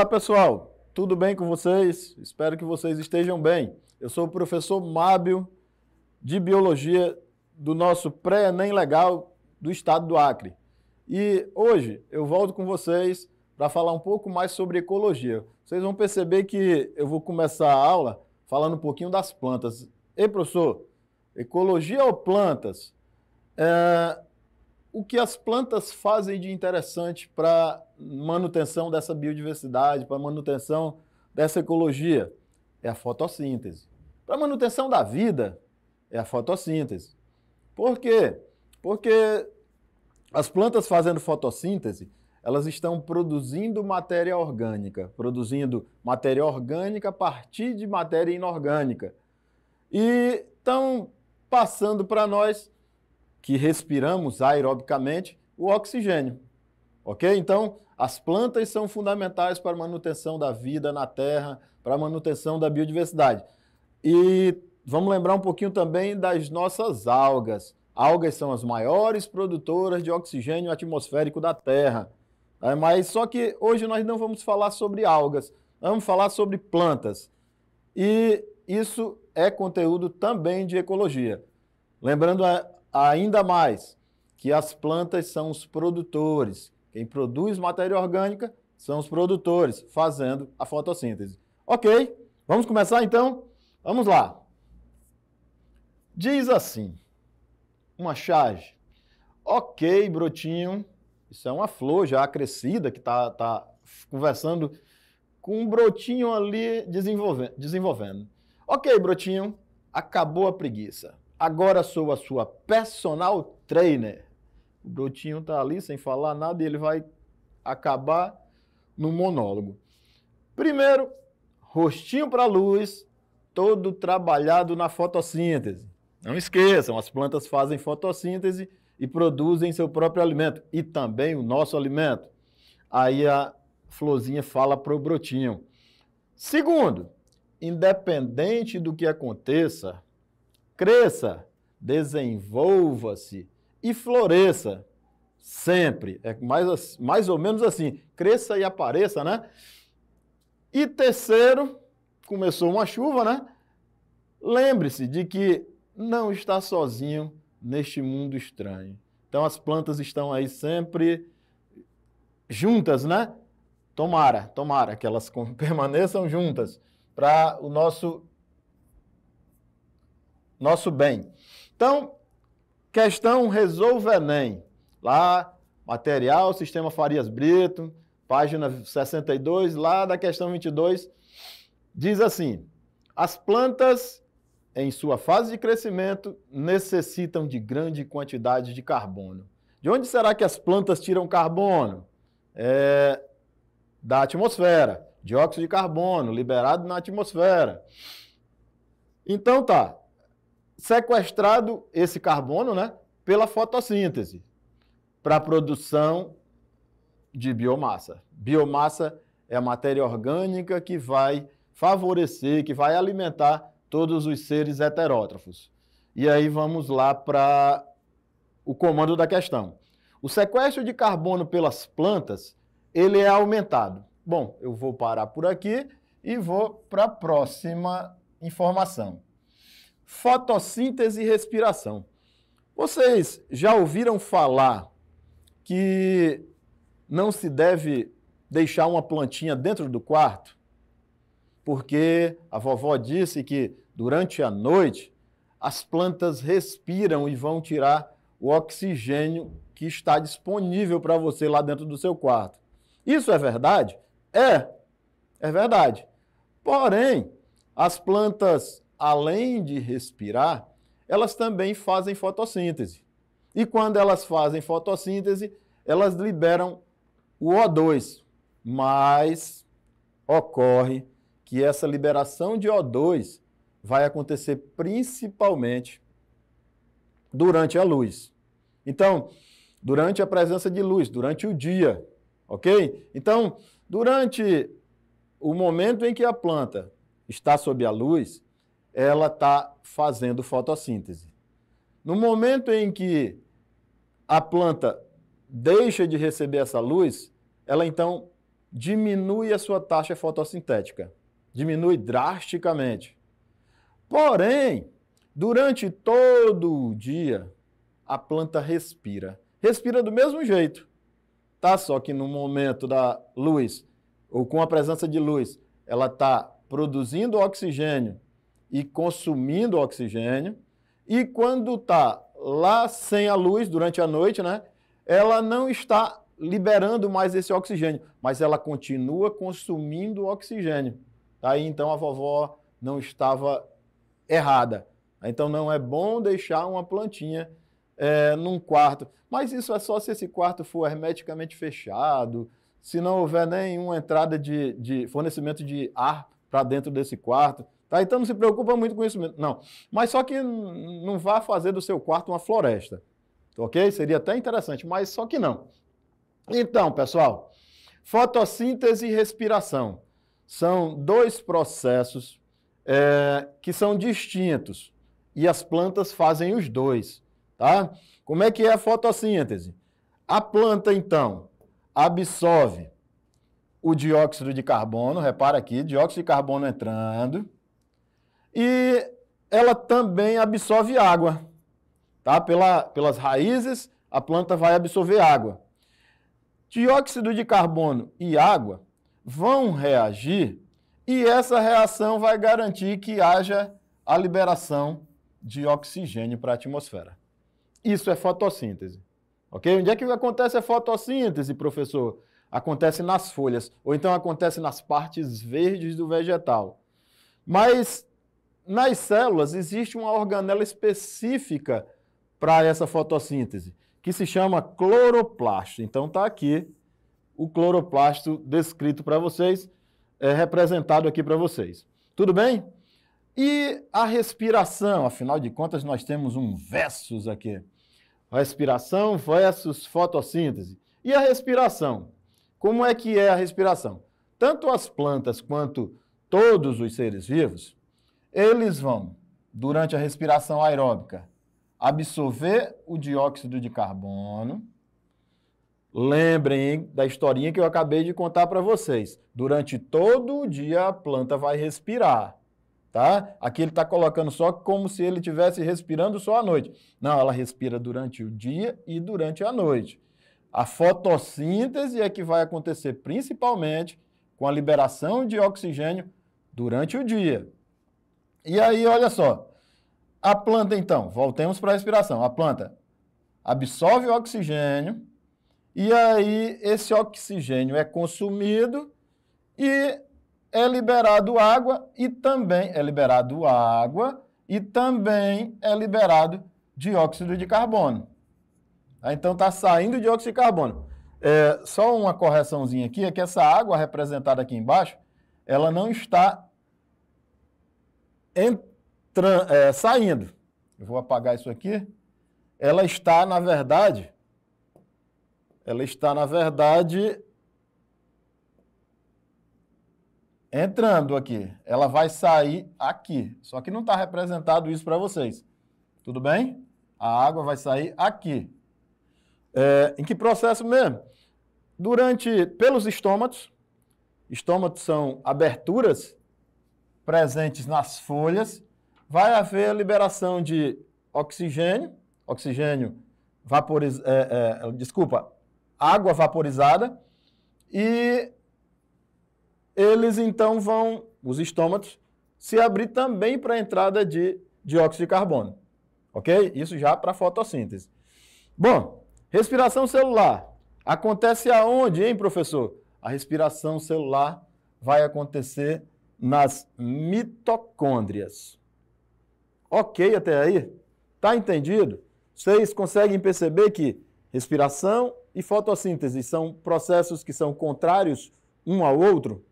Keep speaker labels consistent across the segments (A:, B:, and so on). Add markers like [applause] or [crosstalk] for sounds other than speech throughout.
A: Olá, pessoal. Tudo bem com vocês? Espero que vocês estejam bem. Eu sou o professor Mábio de Biologia do nosso pré-ENEM legal do estado do Acre. E hoje eu volto com vocês para falar um pouco mais sobre ecologia. Vocês vão perceber que eu vou começar a aula falando um pouquinho das plantas. Ei, professor, ecologia ou plantas? É, o que as plantas fazem de interessante para manutenção dessa biodiversidade, para manutenção dessa ecologia? É a fotossíntese. Para manutenção da vida, é a fotossíntese. Por quê? Porque as plantas fazendo fotossíntese, elas estão produzindo matéria orgânica, produzindo matéria orgânica a partir de matéria inorgânica. E estão passando para nós que respiramos aerobicamente o oxigênio. Ok? Então, as plantas são fundamentais para a manutenção da vida na Terra, para a manutenção da biodiversidade. E vamos lembrar um pouquinho também das nossas algas. Algas são as maiores produtoras de oxigênio atmosférico da Terra. Né? Mas só que hoje nós não vamos falar sobre algas, vamos falar sobre plantas. E isso é conteúdo também de ecologia. Lembrando Ainda mais que as plantas são os produtores. Quem produz matéria orgânica são os produtores, fazendo a fotossíntese. Ok, vamos começar então? Vamos lá. Diz assim, uma charge. Ok, brotinho, isso é uma flor já crescida que está tá conversando com um brotinho ali desenvolvendo, desenvolvendo. Ok, brotinho, acabou a preguiça. Agora sou a sua personal trainer. O Brotinho está ali sem falar nada e ele vai acabar no monólogo. Primeiro, rostinho para luz, todo trabalhado na fotossíntese. Não esqueçam, as plantas fazem fotossíntese e produzem seu próprio alimento e também o nosso alimento. Aí a florzinha fala para o brotinho. Segundo, independente do que aconteça, cresça, desenvolva-se e floresça sempre. É mais, mais ou menos assim: cresça e apareça, né? E terceiro, começou uma chuva, né? Lembre-se de que não está sozinho neste mundo estranho. Então as plantas estão aí sempre juntas, né? Tomara, tomara que elas [laughs] permaneçam juntas para o nosso nosso bem. Então, questão Resolva Enem. Lá, material, sistema Farias Brito, página 62, lá da questão 22, diz assim: as plantas em sua fase de crescimento necessitam de grande quantidade de carbono. De onde será que as plantas tiram carbono? É, da atmosfera, dióxido de carbono liberado na atmosfera. Então tá, sequestrado esse carbono né, pela fotossíntese para a produção de biomassa. Biomassa é a matéria orgânica que vai favorecer, que vai alimentar todos os seres heterótrofos. E aí vamos lá para o comando da questão. O sequestro de carbono pelas plantas, ele é aumentado. Bom, eu vou parar por aqui e vou para a próxima informação fotossíntese e respiração. Vocês já ouviram falar que não se deve deixar uma plantinha dentro do quarto? Porque a vovó disse que durante a noite as plantas respiram e vão tirar o oxigênio que está disponível para você lá dentro do seu quarto. Isso é verdade? É, é verdade. Porém, as plantas além de respirar, elas também fazem fotossíntese. E quando elas fazem fotossíntese, elas liberam o O2, mas ocorre que essa liberação de O2 vai acontecer principalmente durante a luz. Então, durante a presença de luz, durante o dia, ok? Então, durante o momento em que a planta está sob a luz, ela está fazendo fotossíntese. No momento em que a planta deixa de receber essa luz, ela então diminui a sua taxa fotossintética, diminui drasticamente. Porém, durante todo o dia, a planta respira. Respira do mesmo jeito, tá? Só que no momento da luz, ou com a presença de luz, ela está produzindo oxigênio e consumindo oxigênio. E quando está lá sem a luz durante a noite, né, ela não está liberando mais esse oxigênio, mas ela continua consumindo oxigênio. Aí então a vovó não estava errada. Então não é bom deixar uma plantinha é, num quarto. Mas isso é só se esse quarto for hermeticamente fechado, se não houver nenhuma entrada de, de fornecimento de ar para dentro desse quarto. Tá? Então não se preocupa muito com isso mesmo. Não. Mas só que não vá fazer do seu quarto uma floresta. Ok? Seria até interessante, mas só que não. Então, pessoal, fotossíntese e respiração são dois processos é, que são distintos e as plantas fazem os dois. Tá? Como é que é a fotossíntese? A planta, então, absorve o dióxido de carbono, repara aqui, dióxido de carbono entrando, e ela também absorve água. Tá? Pela, pelas raízes, a planta vai absorver água. Dióxido de carbono e água vão reagir e essa reação vai garantir que haja a liberação de oxigênio para a atmosfera. Isso é fotossíntese. Ok? Onde é que acontece a fotossíntese, professor? Acontece nas folhas, ou então acontece nas partes verdes do vegetal. Mas nas células existe uma organela específica para essa fotossíntese, que se chama cloroplasto. Então está aqui o cloroplasto descrito para vocês, é, representado aqui para vocês. Tudo bem? E a respiração, afinal de contas, nós temos um versus aqui. Respiração versus fotossíntese. E a respiração? Como é que é a respiração? Tanto as plantas quanto todos os seres vivos eles vão, durante a respiração aeróbica, absorver o dióxido de carbono. Lembrem da historinha que eu acabei de contar para vocês. Durante todo o dia a planta vai respirar, tá? Aqui ele está colocando só como se ele estivesse respirando só à noite. Não, ela respira durante o dia e durante a noite. A fotossíntese é que vai acontecer principalmente com a liberação de oxigênio durante o dia. E aí, olha só. A planta, então, voltemos para a respiração. A planta absorve o oxigênio e aí esse oxigênio é consumido e é liberado água e também é liberado água e também é liberado dióxido de carbono. Então está saindo dióxido de carbono. É, só uma correçãozinha aqui é que essa água representada aqui embaixo, ela não está entra, é, saindo, eu vou apagar isso aqui, ela está, na verdade, ela está, na verdade, entrando aqui. Ela vai sair aqui. Só que não está representado isso para vocês. Tudo bem? A água vai sair aqui. É, em que processo mesmo? Durante, pelos estômatos, estômatos são aberturas presentes nas folhas, vai haver liberação de oxigênio, oxigênio vaporizado, é, é, desculpa, água vaporizada, e eles então vão, os estômatos, se abrir também para a entrada de dióxido de carbono. Ok? Isso já para fotossíntese. Bom, respiração celular. Acontece aonde, hein, professor? A respiração celular vai acontecer nas mitocôndrias. Ok até aí? Tá entendido? Vocês conseguem perceber que respiração e fotossíntese são processos que são contrários um ao outro?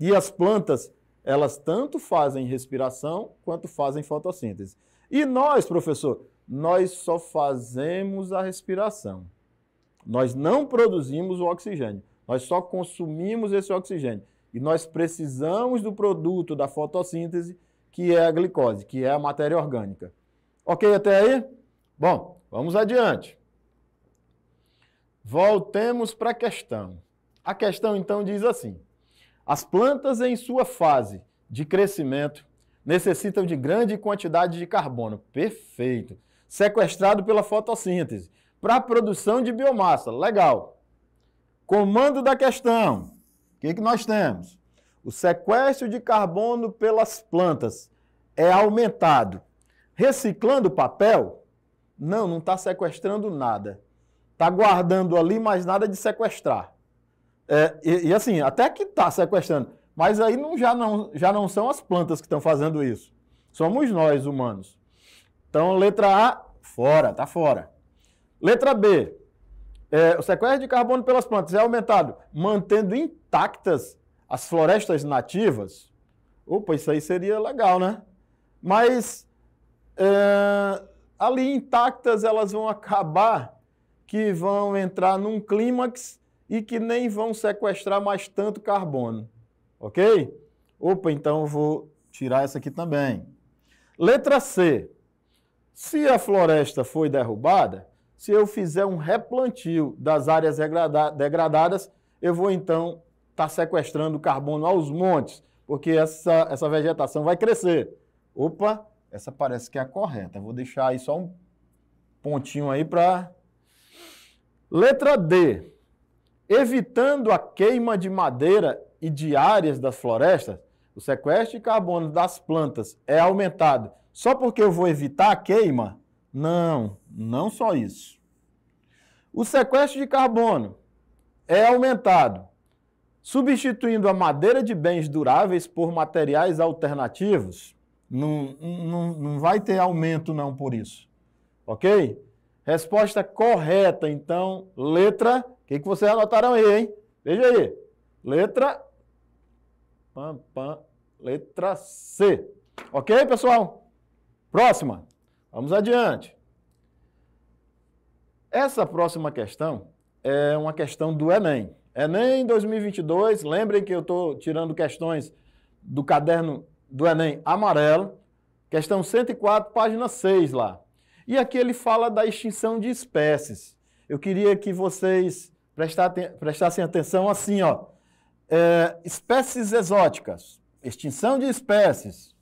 A: E as plantas, elas tanto fazem respiração quanto fazem fotossíntese. E nós, professor, nós só fazemos a respiração. Nós não produzimos o oxigênio, nós só consumimos esse oxigênio. E nós precisamos do produto da fotossíntese, que é a glicose, que é a matéria orgânica. Ok até aí? Bom, vamos adiante. Voltemos para a questão. A questão então diz assim: as plantas em sua fase de crescimento necessitam de grande quantidade de carbono. Perfeito. Sequestrado pela fotossíntese. Para a produção de biomassa. Legal. Comando da questão que, que nós temos? O sequestro de carbono pelas plantas é aumentado. Reciclando papel? Não, não está sequestrando nada. Está guardando ali, mais nada de sequestrar. É, e, e, assim, até que está sequestrando. Mas aí não, já, não, já não são as plantas que estão fazendo isso. Somos nós, humanos. Então, letra A, fora, está fora. Letra B, é, o sequestro de carbono pelas plantas é aumentado mantendo intactas as florestas nativas. Opa, isso aí seria legal, né? Mas é, ali intactas elas vão acabar que vão entrar num clímax e que nem vão sequestrar mais tanto carbono. Ok? Opa, então vou tirar essa aqui também. Letra C. Se a floresta foi derrubada, se eu fizer um replantio das áreas degradadas, eu vou então estar tá sequestrando carbono aos montes, porque essa, essa vegetação vai crescer. Opa, essa parece que é a correta. Vou deixar aí só um pontinho aí para. Letra D. Evitando a queima de madeira e de áreas das florestas, o sequestro de carbono das plantas é aumentado só porque eu vou evitar a queima, não, não só isso. O sequestro de carbono é aumentado, substituindo a madeira de bens duráveis por materiais alternativos. Não, não, não vai ter aumento não por isso. Ok? Resposta correta, então, letra. O que, que vocês anotaram aí, hein? Veja aí. Letra. Pam, pam, letra C. Ok, pessoal? Próxima. Vamos adiante. Essa próxima questão é uma questão do Enem. Enem 2022, lembrem que eu estou tirando questões do caderno do Enem amarelo, questão 104, página 6 lá. E aqui ele fala da extinção de espécies. Eu queria que vocês prestassem atenção assim, ó. É, espécies exóticas, extinção de espécies,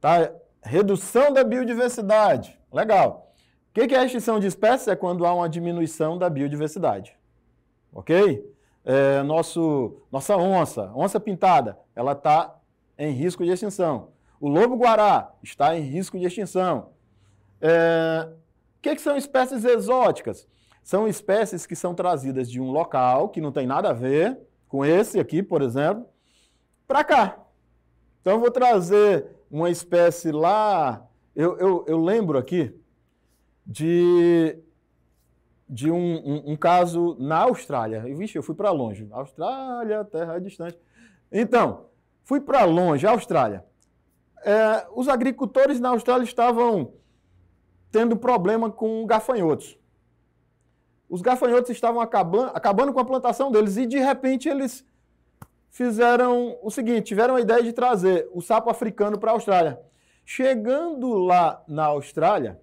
A: tá? Redução da biodiversidade. Legal. O que é a extinção de espécies? É quando há uma diminuição da biodiversidade. Ok? É, nosso, nossa onça, onça pintada, ela está em risco de extinção. O lobo-guará está em risco de extinção. É, o que, que são espécies exóticas? São espécies que são trazidas de um local que não tem nada a ver com esse aqui, por exemplo, para cá. Então, eu vou trazer uma espécie lá. Eu, eu, eu lembro aqui de, de um, um, um caso na Austrália. vixe, eu fui para longe. Austrália, terra distante. Então, fui para longe, Austrália. É, os agricultores na Austrália estavam tendo problema com gafanhotos. Os gafanhotos estavam acabando, acabando com a plantação deles e, de repente, eles fizeram o seguinte: tiveram a ideia de trazer o sapo africano para a Austrália. Chegando lá na Austrália,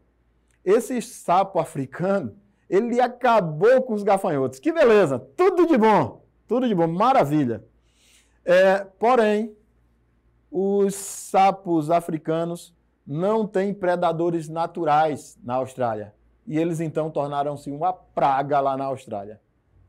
A: esse sapo africano ele acabou com os gafanhotos. Que beleza! Tudo de bom! Tudo de bom, maravilha! É, porém, os sapos africanos não têm predadores naturais na Austrália. E eles então tornaram-se uma praga lá na Austrália.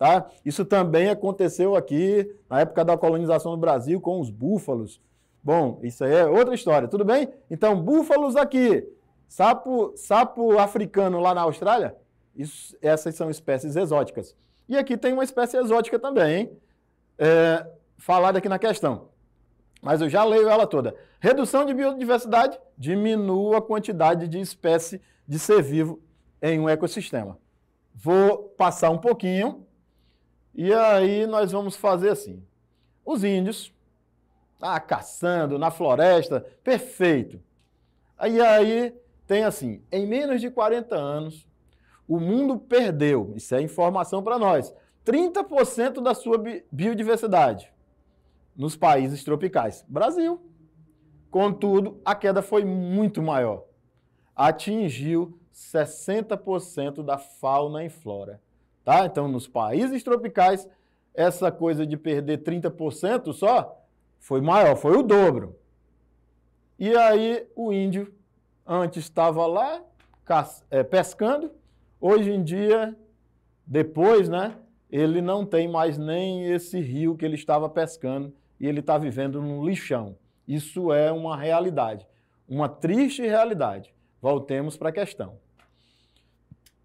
A: Tá? Isso também aconteceu aqui na época da colonização do Brasil com os búfalos. Bom, isso aí é outra história, tudo bem? Então, búfalos aqui, sapo, sapo africano lá na Austrália, isso, essas são espécies exóticas. E aqui tem uma espécie exótica também, hein? É, falada aqui na questão. Mas eu já leio ela toda. Redução de biodiversidade diminua a quantidade de espécie de ser vivo em um ecossistema. Vou passar um pouquinho e aí nós vamos fazer assim. Os índios, ah, caçando na floresta, perfeito. E aí tem assim, em menos de 40 anos, o mundo perdeu, isso é informação para nós, 30% da sua biodiversidade nos países tropicais. Brasil. Contudo, a queda foi muito maior. Atingiu 60% da fauna e flora. Tá? Então, nos países tropicais, essa coisa de perder 30% só foi maior, foi o dobro. E aí o índio antes estava lá é, pescando, hoje em dia, depois, né, ele não tem mais nem esse rio que ele estava pescando e ele está vivendo num lixão. Isso é uma realidade, uma triste realidade. Voltemos para a questão.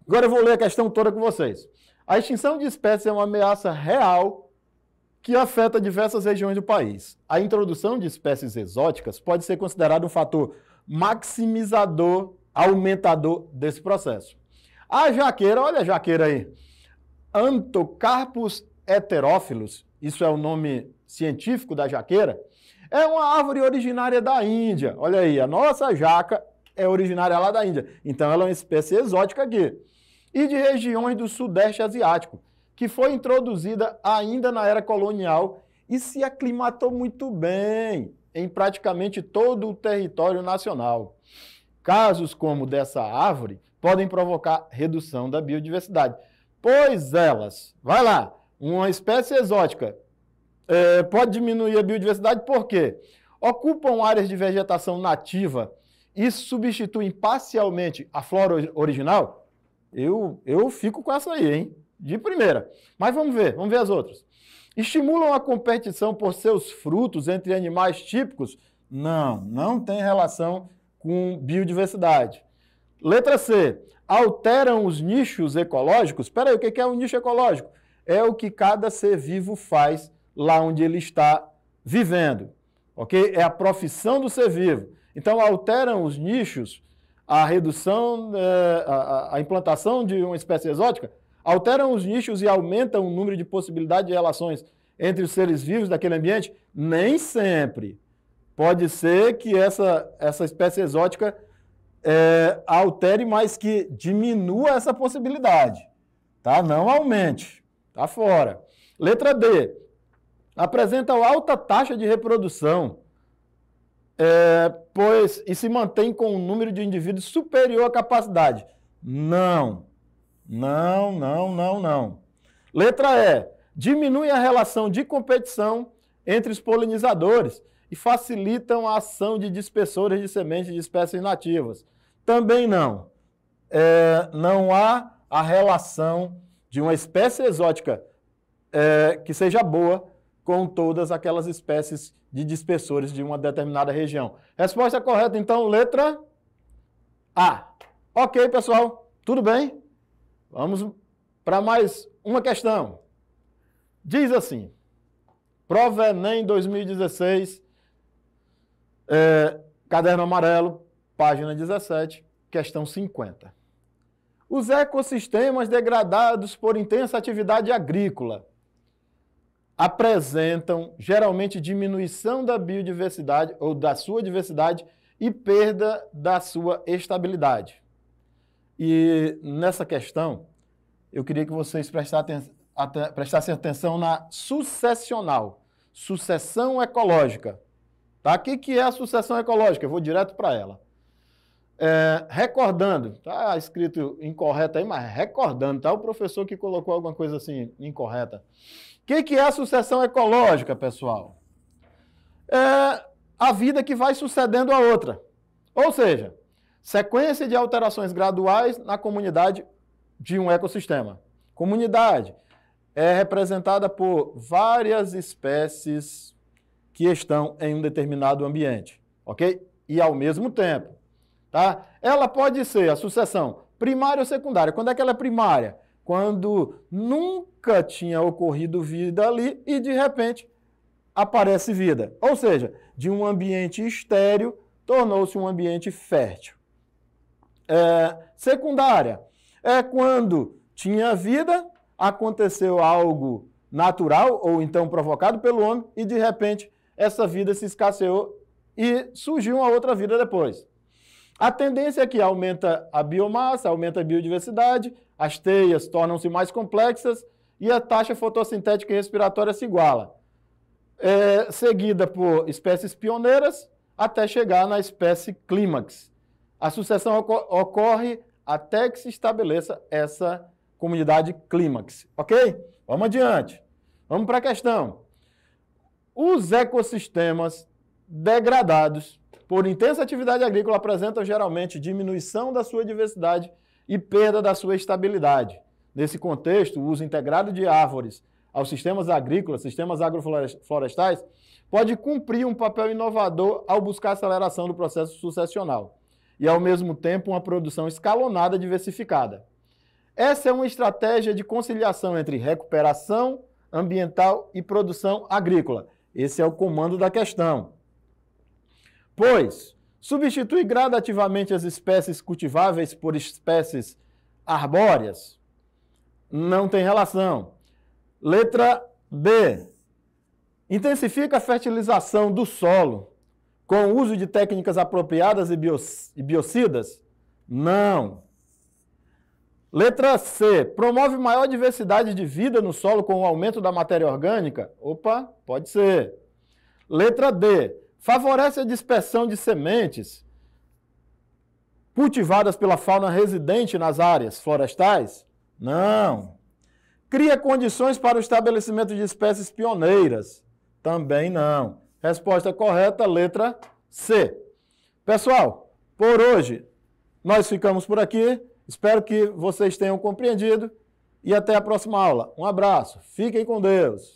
A: Agora eu vou ler a questão toda com vocês. A extinção de espécies é uma ameaça real que afeta diversas regiões do país. A introdução de espécies exóticas pode ser considerada um fator maximizador, aumentador desse processo. A jaqueira, olha a jaqueira aí, Antocarpus heterófilos, isso é o nome científico da jaqueira, é uma árvore originária da Índia. Olha aí, a nossa jaca é originária lá da Índia. Então ela é uma espécie exótica aqui e de regiões do Sudeste Asiático, que foi introduzida ainda na era colonial e se aclimatou muito bem em praticamente todo o território nacional. Casos como dessa árvore podem provocar redução da biodiversidade, pois elas, vai lá, uma espécie exótica é, pode diminuir a biodiversidade porque ocupam áreas de vegetação nativa e substituem parcialmente a flora original, eu, eu fico com essa aí, hein? De primeira. Mas vamos ver, vamos ver as outras. Estimulam a competição por seus frutos entre animais típicos? Não, não tem relação com biodiversidade. Letra C. Alteram os nichos ecológicos? Espera aí, o que é um nicho ecológico? É o que cada ser vivo faz lá onde ele está vivendo, ok? É a profissão do ser vivo. Então, alteram os nichos a redução, é, a, implantação de uma espécie exótica, alteram os nichos e aumentam o número de possibilidades de relações entre os seres vivos daquele ambiente? Nem sempre. Pode ser que essa, essa espécie exótica é, altere, mas que diminua essa possibilidade. Tá? Não aumente. Está fora. Letra D. apresenta alta taxa de reprodução é, pois e se mantém com um número de indivíduos superior à capacidade. Não. Não, não, não, não. Letra E. Diminui a relação de competição entre os polinizadores e facilitam a ação de dispersores de sementes de espécies nativas. Também não. É, não há a relação de uma espécie exótica é, que seja boa com todas aquelas espécies de dispersores de uma determinada região. Resposta correta, então, letra A. Ok, pessoal, tudo bem? Vamos para mais uma questão. Diz assim: Prova Enem 2016, é, caderno amarelo, página 17, questão 50. Os ecossistemas degradados por intensa atividade agrícola apresentam geralmente diminuição da biodiversidade ou da sua diversidade e perda da sua estabilidade. E nessa questão, eu queria que vocês prestassem, atenção na sucessional, sucessão ecológica. Tá? O que, é a sucessão ecológica? Eu vou direto para ela. É, recordando, tá escrito incorreto aí, mas recordando, tá? O professor que colocou alguma coisa assim incorreta que, que é a sucessão ecológica, pessoal? É a vida que vai sucedendo a outra. Ou seja, sequência de alterações graduais na comunidade de um ecossistema. Comunidade é representada por várias espécies que estão em um determinado ambiente, ok? E ao mesmo tempo, tá? Ela pode ser a sucessão primária ou secundária. Quando é que ela é primária? quando nunca tinha ocorrido vida ali e de repente aparece vida. Ou seja, de um ambiente estéreo tornou-se um ambiente fértil. É, secundária é quando tinha vida, aconteceu algo natural ou então provocado pelo homem e de repente essa vida se escasseou e surgiu uma outra vida depois. A tendência é que aumenta a biomassa, aumenta a biodiversidade, as teias tornam-se mais complexas e a taxa fotossintética e respiratória se iguala, é, seguida por espécies pioneiras até chegar na espécie clímax. A sucessão ocorre até que se estabeleça essa comunidade clímax, ok? Vamos adiante. Vamos para a questão. Os ecossistemas degradados por intensa atividade agrícola apresentam geralmente diminuição da sua diversidade e perda da sua estabilidade. Nesse contexto, o uso integrado de árvores aos sistemas agrícolas, sistemas agroflorestais, pode cumprir um papel inovador ao buscar aceleração do processo sucessional e, ao mesmo tempo, uma produção escalonada diversificada. Essa é uma estratégia de conciliação entre recuperação ambiental e produção agrícola. Esse é o comando da questão. Pois, substitui gradativamente as espécies cultiváveis por espécies arbóreas? Não tem relação. Letra B. Intensifica a fertilização do solo com o uso de técnicas apropriadas e, e biocidas? Não. Letra C. Promove maior diversidade de vida no solo com o aumento da matéria orgânica? Opa, pode ser. Letra D favorece a dispersão de sementes cultivadas pela fauna residente nas áreas florestais? Não. Cria condições para o estabelecimento de espécies pioneiras? Também não. Resposta correta, letra C. Pessoal, por hoje nós ficamos por aqui. Espero que vocês tenham compreendido e até a próxima aula. Um abraço, fiquem com Deus.